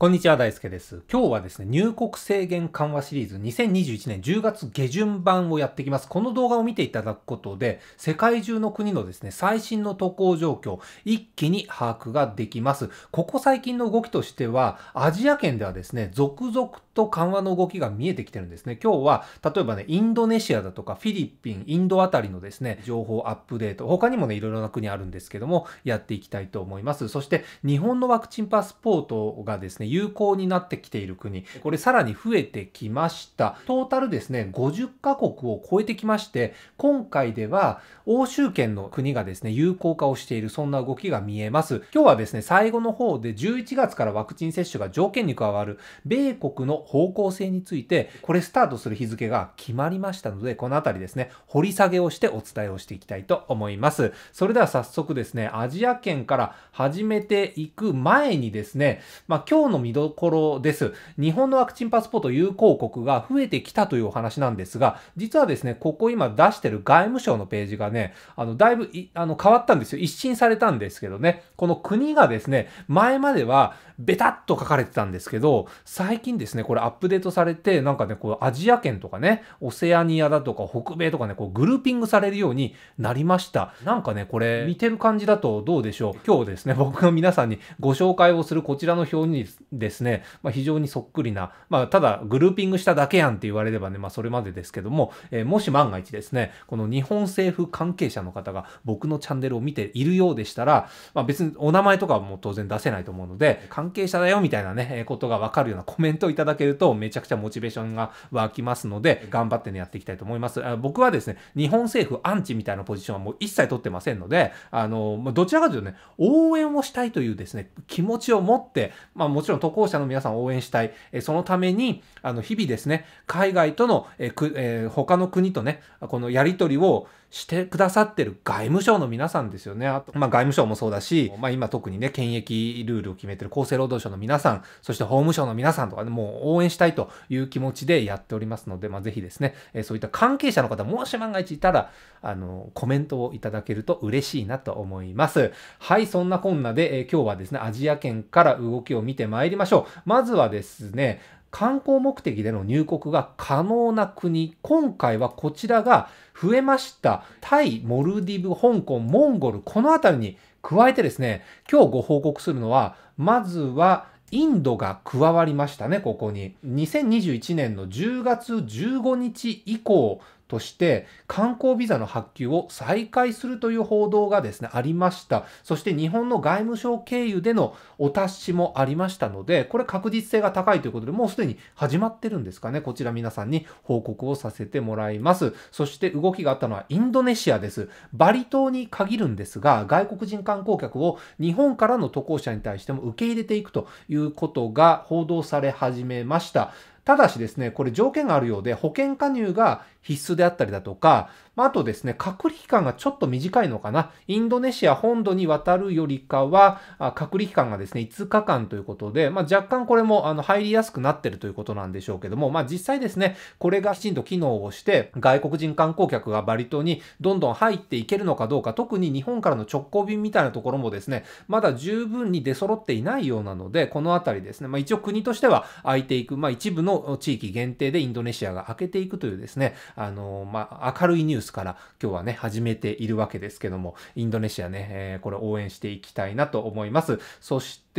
こんにちは、大輔です。今日はですね、入国制限緩和シリーズ2021年10月下旬版をやってきます。この動画を見ていただくことで、世界中の国のですね、最新の渡航状況、一気に把握ができます。ここ最近の動きとしては、アジア圏ではですね、続々と緩和の動きが見えてきてるんですね。今日は例えばね、インドネシアだとかフィリピン、インドあたりのですね、情報アップデート、他にもね、いろいろな国あるんですけども、やっていきたいと思います。そして日本のワクチンパスポートがですね、有効になってきている国、これさらに増えてきました。トータルですね、50カ国を超えてきまして、今回では欧州圏の国がですね、有効化をしている、そんな動きが見えます。今日はですね、最後の方で11月からワクチン接種が条件に加わる米国の方向性について、これスタートする日付が決まりましたので、このあたりですね、掘り下げをしてお伝えをしていきたいと思います。それでは早速ですね、アジア圏から始めていく前にですね、まあ、今日の見どころです。日本のワクチンパスポート有効国が増えてきたというお話なんですが、実はですね、ここ今出してる外務省のページがね、あの、だいぶあの変わったんですよ。一新されたんですけどね、この国がですね、前までは、ベタっと書かれてたんですけど、最近ですね、これアップデートされて、なんかね、こうアジア圏とかね、オセアニアだとか北米とかね、こうグルーピングされるようになりました。なんかね、これ似てる感じだとどうでしょう。今日ですね、僕が皆さんにご紹介をするこちらの表にですね、まあ、非常にそっくりな、まあ、ただグルーピングしただけやんって言われればね、まあ、それまでですけども、えー、もし万が一ですね、この日本政府関係者の方が僕のチャンネルを見ているようでしたら、まあ、別にお名前とかはもう当然出せないと思うので、関関係者だよみたいなね、ことがわかるようなコメントをいただけると、めちゃくちゃモチベーションが湧きますので、頑張ってね、やっていきたいと思います。僕はですね、日本政府アンチみたいなポジションはもう一切取ってませんので、あの、どちらかというとね、応援をしたいというですね、気持ちを持って、まあもちろん渡航者の皆さんを応援したい、そのために、あの、日々ですね、海外との、えくえ他の国とね、このやりとりをしてくださってる外務省の皆さんですよね。あと、まあ外務省もそうだし、まあ今特にね、検疫ルールを決めてる厚生労働省の皆さん、そして法務省の皆さんとかで、ね、もう応援したいという気持ちでやっておりますので、まあ、ぜひですね、えそういった関係者の方、もし万が一いたら、あの、コメントをいただけると嬉しいなと思います。はい、そんなこんなで、え今日はですね、アジア圏から動きを見てまいりましょう。まずはですね、観光目的での入国が可能な国、今回はこちらが増えました。タイ、モルディブ、香港、モンゴル、この辺りに加えてですね、今日ご報告するのは、まずはインドが加わりましたね、ここに。2021年の10月15日以降、として観光ビザの発給を再開するという報道がですね、ありました。そして日本の外務省経由でのお達しもありましたので、これ確実性が高いということで、もうすでに始まってるんですかね。こちら皆さんに報告をさせてもらいます。そして動きがあったのはインドネシアです。バリ島に限るんですが、外国人観光客を日本からの渡航者に対しても受け入れていくということが報道され始めました。ただしですね、これ条件があるようで、保険加入が必須であったりだとか、まあ、とですね、隔離期間がちょっと短いのかな。インドネシア本土に渡るよりかは、隔離期間がですね、5日間ということで、まあ、若干これもあの入りやすくなってるということなんでしょうけども、まあ、実際ですね、これがきちんと機能をして、外国人観光客がバリ島にどんどん入っていけるのかどうか、特に日本からの直行便みたいなところもですね、まだ十分に出揃っていないようなので、このあたりですね、まあ、一応国としては空いていく、まあ、一部の地域限定でインドネシアが開けていくというですね、あの、まあ、明るいニュースから今日はね、始めているわけですけども、インドネシアね、えー、これ応援していきたいなと思います。そして、、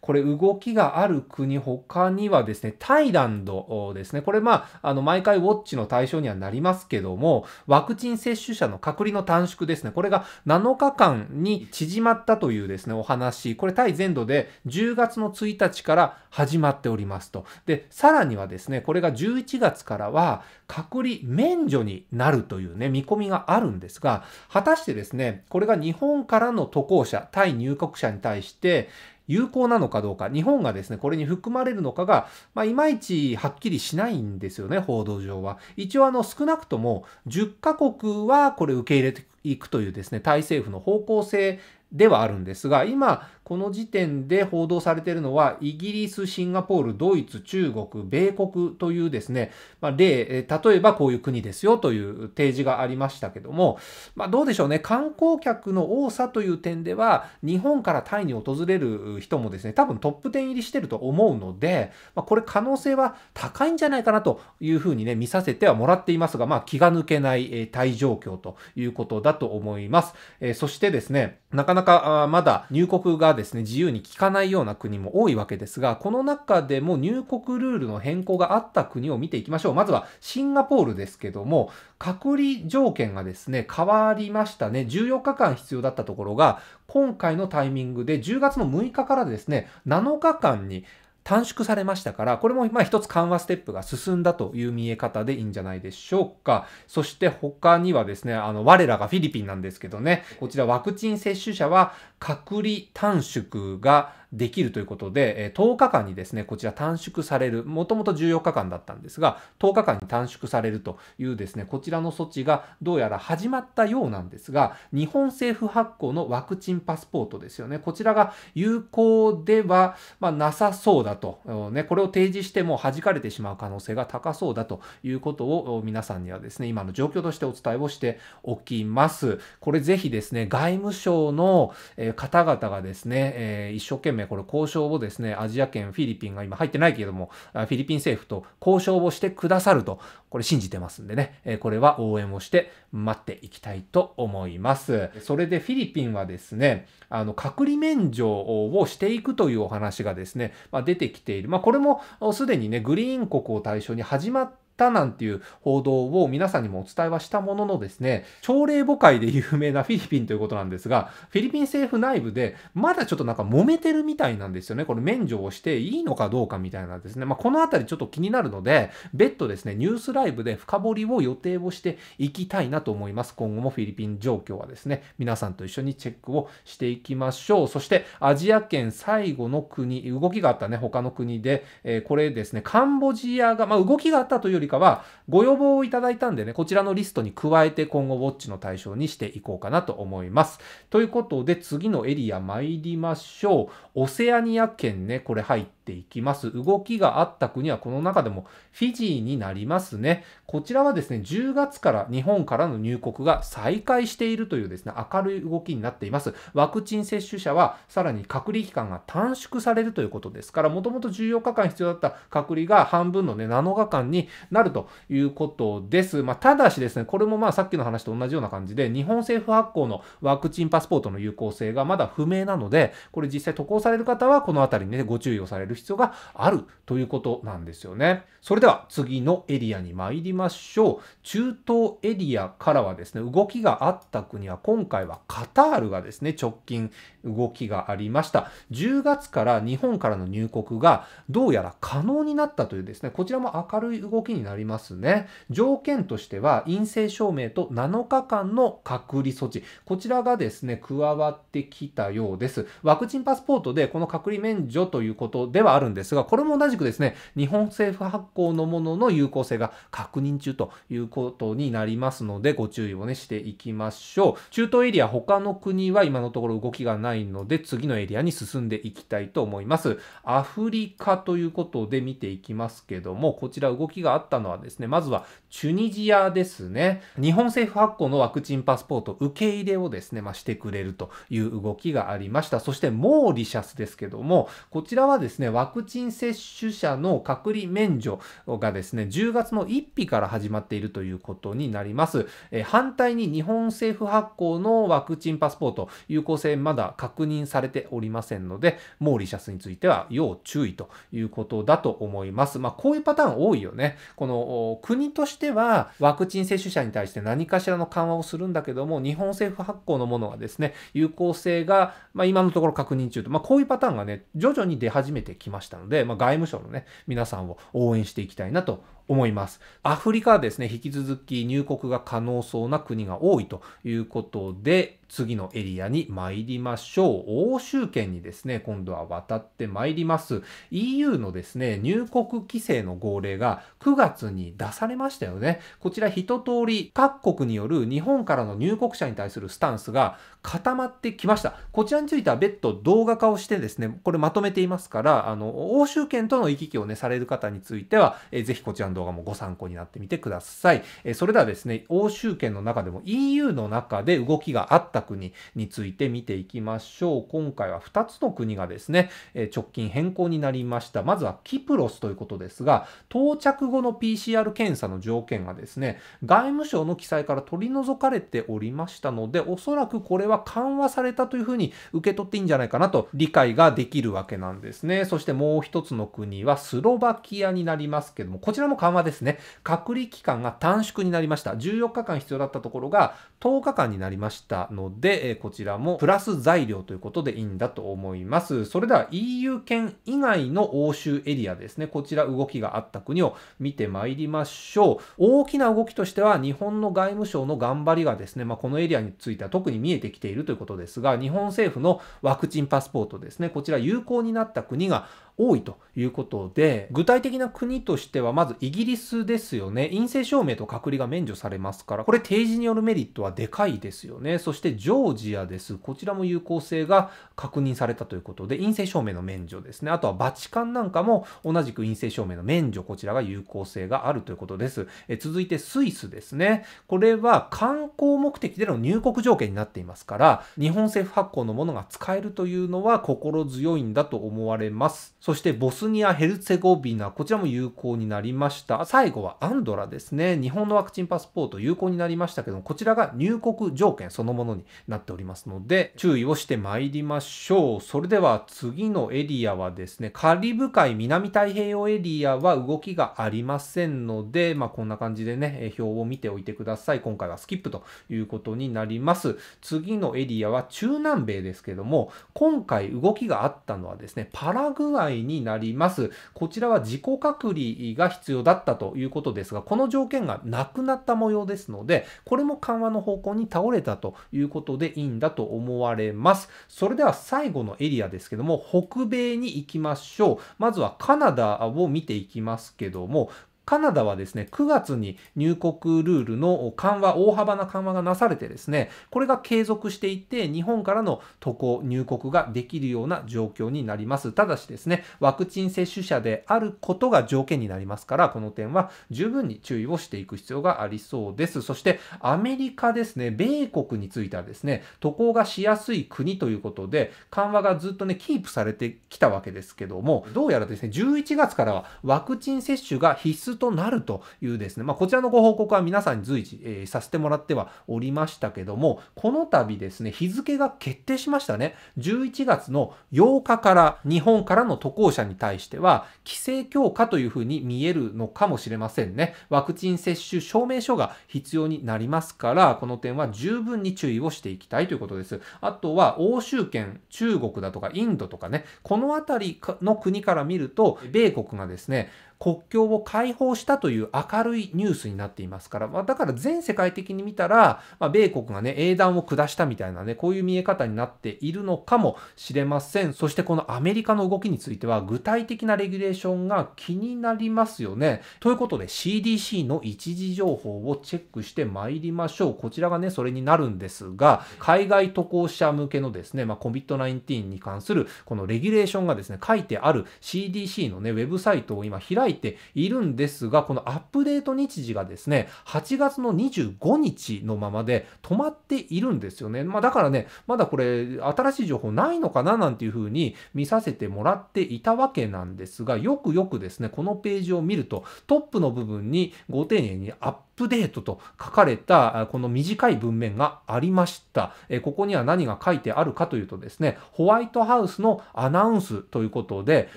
これ動きがある国他にはですね、タイランドですね。これまあ、あの、毎回ウォッチの対象にはなりますけども、ワクチン接種者の隔離の短縮ですね。これが7日間に縮まったというですね、お話。これタイ全土で10月の1日から始まっておりますと。で、さらにはですね、これが11月からは隔離免除になるというね、見込みがあるんですが、果たしてですね、これが日本からの渡航者、タイ入国者に対して、有効なのかどうか、日本がですね、これに含まれるのかが、まあ、いまいちはっきりしないんですよね、報道上は。一応、あの、少なくとも10カ国はこれ受け入れていくというですね、タイ政府の方向性ではあるんですが、今、この時点で報道されているのは、イギリス、シンガポール、ドイツ、中国、米国というですね、まあ、例、例えばこういう国ですよという提示がありましたけども、まあ、どうでしょうね、観光客の多さという点では、日本からタイに訪れる人もですね、多分トップ10入りしてると思うので、まあ、これ可能性は高いんじゃないかなというふうにね、見させてはもらっていますが、まあ、気が抜けないタイ状況ということだと思います。えー、そしてですね、なかなかまだ入国がですね、自由に聞かないような国も多いわけですが、この中でも入国ルールの変更があった国を見ていきましょう。まずはシンガポールですけども、隔離条件がですね、変わりましたね。14日間必要だったところが、今回のタイミングで10月の6日からですね、7日間に短縮されましたから、これもま一つ緩和ステップが進んだという見え方でいいんじゃないでしょうか。そして他にはですね、あの、我らがフィリピンなんですけどね、こちらワクチン接種者は隔離短縮ができるということで、10日間にですね、こちら短縮される、もともと14日間だったんですが、10日間に短縮されるというですね、こちらの措置がどうやら始まったようなんですが、日本政府発行のワクチンパスポートですよね、こちらが有効では、まなさそうだと、ね、これを提示しても弾かれてしまう可能性が高そうだということを皆さんにはですね、今の状況としてお伝えをしておきます。これぜひですね、外務省の方々がですね、一生懸命ね、これ交渉をですね、アジア圏、フィリピンが今入ってないけれども、フィリピン政府と交渉をしてくださると、これ信じてますんでね、えこれは応援をして待っていきたいと思います。それでフィリピンはですね、あの、隔離免除をしていくというお話がですね、まあ、出てきている。まあ、これもすでにね、グリーン国を対象に始まってたなんていう報道を皆さんにもお伝えはしたもののですね、朝礼母会で有名なフィリピンということなんですが、フィリピン政府内部でまだちょっとなんか揉めてるみたいなんですよね。これ免除をしていいのかどうかみたいなんですね。まあ、このあたりちょっと気になるので、別途ですね、ニュースライブで深掘りを予定をしていきたいなと思います。今後もフィリピン状況はですね、皆さんと一緒にチェックをしていきましょう。そしてアジア圏最後の国、動きがあったね、他の国で、えー、これですね、カンボジアが、まあ、動きがあったというよりりかは、ご要望をいただいたんでね、こちらのリストに加えて今後ウォッチの対象にしていこうかなと思います。ということで、次のエリア参りましょう。オセアニア圏ね、これ入っていきます。動きがあった国はこの中でもフィジーになりますね。こちらはですね、10月から日本からの入国が再開しているというですね、明るい動きになっています。ワクチン接種者はさらに隔離期間が短縮されるということですから、もともと14日間必要だった隔離が半分のね、7日間になるということです。まあ、ただしですね、これもまあさっきの話と同じような感じで、日本政府発行のワクチンパスポートの有効性がまだ不明なので、これ実際渡航される方はこのあたりにね、ご注意をされる必要があるということなんですよね。それでは次のエリアに参りましょう。中東エリアからはですね、動きがあった国は今回はカタールがですね、直近動きがありました。10月から日本からの入国がどうやら可能になったというですね、こちらも明るい動きになりますね。条件としては陰性証明と7日間の隔離措置。こちらがですね、加わってきたようです。ワクチンパスポートでこの隔離免除ということではあるんですが、これも同じくですね、日本政府発行のものの有効性が確認中ということになりますので、ご注意をね、していきましょう。中東エリア、他の国は今のところ動きがないので、次のエリアに進んでいきたいと思います。アフリカということで見ていきますけども、こちら動きがあったったのはですね、まずはチュニジアですね。日本政府発行のワクチンパスポート受け入れをですね、まあ、してくれるという動きがありました。そしてモーリシャスですけども、こちらはですね、ワクチン接種者の隔離免除がですね、10月の1日から始まっているということになります。え反対に日本政府発行のワクチンパスポート、有効性まだ確認されておりませんので、モーリシャスについては要注意ということだと思います。まあ、こういうパターン多いよね。この国としてはワクチン接種者に対して何かしらの緩和をするんだけども、日本政府発行のものはですね、有効性が、まあ、今のところ確認中と、まあ、こういうパターンがね、徐々に出始めてきましたので、まあ、外務省のね、皆さんを応援していきたいなと思います。アフリカはですね、引き続き入国が可能そうな国が多いということで、次のエリアに参りましょう。欧州圏にですね、今度は渡って参ります。EU のですね、入国規制の号令が9月に出されましたよね。こちら一通り各国による日本からの入国者に対するスタンスが固まってきました。こちらについては別途動画化をしてですね、これまとめていますから、あの、欧州圏との行き来をね、される方については、えぜひこちらの動画もご参考になってみてください。えそれではですね、欧州圏の中でも EU の中で動きがあった国について見ていきましょう。今回は2つの国がですね、え直近変更になりました。まずはキプロスということですが、到着後の PCR 検査の条件がですね、外務省の記載から取り除かれておりましたので、おそらくこれは緩和されたというふうに受け取っていいんじゃないかなと理解ができるわけなんですね。そしてもう一つの国はスロバキアになりますけども、こちらも緩和ですね、隔離期間が短縮になりました。14日間必要だったところが10日間になりましたので、えこちらもプラス材料ということでいいんだと思います。それでは EU 圏以外の欧州エリアですね、こちら動きがあった国を見てまいりましょう。大きな動きとしては、日本の外務省の頑張りがですね、まあ、このエリアについては特に見えてきているということですが、日本政府のワクチンパスポートですね、こちら有効になった国が多いということで、具体的な国としては、まずイギリスですよね。陰性証明と隔離が免除されますから、これ提示によるメリットはでかいですよね。そしてジョージアです。こちらも有効性が確認されたということで、陰性証明の免除ですね。あとはバチカンなんかも同じく陰性証明の免除、こちらが有効性があるということです。え続いてスイスですね。これは観光目的での入国条件になっていますから、日本政府発行のものが使えるというのは心強いんだと思われます。そしてボスニア、ヘルツェゴビナ、こちらも有効になりました。最後はアンドラですね。日本のワクチンパスポート有効になりましたけども、こちらが入国条件そのものになっておりますので、注意をして参りましょう。それでは次のエリアはですね、カリブ海南太平洋エリアは動きがありませんので、まあ、こんな感じでね、表を見ておいてください。今回はスキップということになります。次のエリアは中南米ですけども、今回動きがあったのはですね、パラグアイ範になります。こちらは自己隔離が必要だったということですが、この条件がなくなった模様ですので、これも緩和の方向に倒れたということでいいんだと思われます。それでは最後のエリアですけども、北米に行きましょう。まずはカナダを見ていきますけども、カナダはですね、9月に入国ルールの緩和、大幅な緩和がなされてですね、これが継続していって、日本からの渡航、入国ができるような状況になります。ただしですね、ワクチン接種者であることが条件になりますから、この点は十分に注意をしていく必要がありそうです。そして、アメリカですね、米国についてはですね、渡航がしやすい国ということで、緩和がずっとね、キープされてきたわけですけども、どうやらですね、11月からはワクチン接種が必須となるというですね、まあ、こちらのご報告は皆さんに随時、えー、させてもらってはおりましたけども、この度ですね、日付が決定しましたね。11月の8日から日本からの渡航者に対しては、規制強化というふうに見えるのかもしれませんね。ワクチン接種証明書が必要になりますから、この点は十分に注意をしていきたいということです。あとは、欧州圏、中国だとかインドとかね、この辺りの国から見ると、米国がですね、国境を解放したという明るいニュースになっていますから、まあ、だから全世界的に見たら、まあ、米国がね、英断を下したみたいなね、こういう見え方になっているのかもしれません。そしてこのアメリカの動きについては、具体的なレギュレーションが気になりますよね。ということで CDC の一時情報をチェックして参りましょう。こちらがね、それになるんですが、海外渡航者向けのですね、まあ、COVID-19 に関するこのレギュレーションがですね、書いてある CDC のね、ウェブサイトを今開いていているんですが、このアップデート日時がですね、8月の25日のままで止まっているんですよね。まあだからね、まだこれ新しい情報ないのかななんていうふうに見させてもらっていたわけなんですが、よくよくですね、このページを見るとトップの部分にご丁寧にアッププデートと書かれたこの短い文面がありました。ここには何が書いてあるかというとですね、ホワイトハウスのアナウンスということで、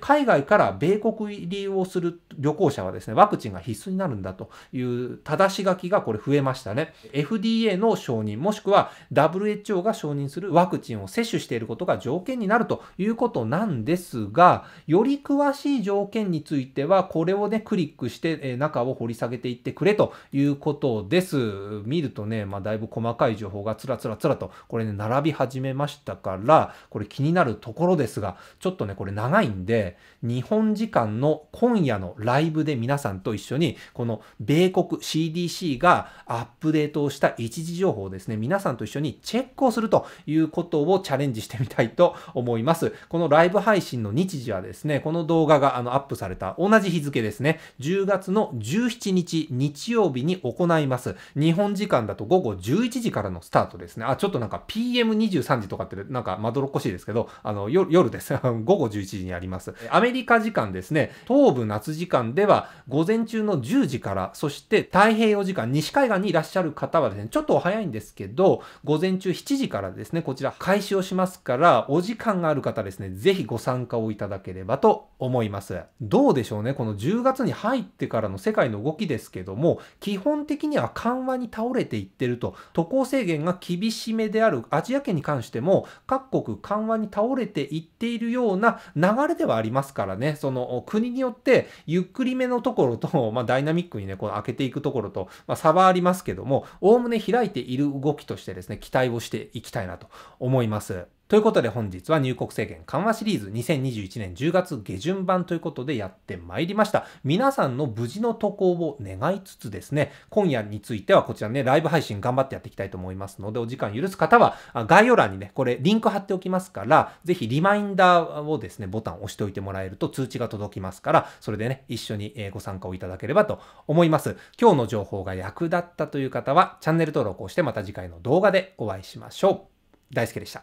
海外から米国入りをする旅行者はですね、ワクチンが必須になるんだという正し書きがこれ増えましたね。FDA の承認、もしくは WHO が承認するワクチンを接種していることが条件になるということなんですが、より詳しい条件については、これをね、クリックして中を掘り下げていってくれといういうことです。見るとね、まあ、だいぶ細かい情報がつらつらつらと、これね、並び始めましたから、これ気になるところですが、ちょっとね、これ長いんで、日本時間の今夜のライブで皆さんと一緒に、この米国 CDC がアップデートをした一時情報ですね、皆さんと一緒にチェックをするということをチャレンジしてみたいと思います。このライブ配信の日時はですね、この動画があのアップされた同じ日付ですね、10月の17日日曜日にに行います。日本時間だと午後11時からのスタートですね。あ、ちょっとなんか PM23 時とかってなんかまどろっこしいですけど、あの夜夜です。午後11時にあります。アメリカ時間ですね、東部夏時間では午前中の10時から、そして太平洋時間、西海岸にいらっしゃる方はですね、ちょっと早いんですけど、午前中7時からですね、こちら開始をしますから、お時間がある方ですね、ぜひご参加をいただければと思います。どうでしょうね、この10月に入ってからの世界の動きですけども、基本的には緩和に倒れていってると渡航制限が厳しめであるアジア圏に関しても各国緩和に倒れていっているような流れではありますからねその国によってゆっくりめのところと、まあ、ダイナミックにねこの開けていくところと、まあ、差はありますけどもおおむね開いている動きとしてですね期待をしていきたいなと思います。ということで本日は入国制限緩和シリーズ2021年10月下旬版ということでやってまいりました。皆さんの無事の渡航を願いつつですね、今夜についてはこちらね、ライブ配信頑張ってやっていきたいと思いますので、お時間許す方は概要欄にね、これリンク貼っておきますから、ぜひリマインダーをですね、ボタンを押しておいてもらえると通知が届きますから、それでね、一緒にご参加をいただければと思います。今日の情報が役立ったという方は、チャンネル登録をしてまた次回の動画でお会いしましょう。大輔でした。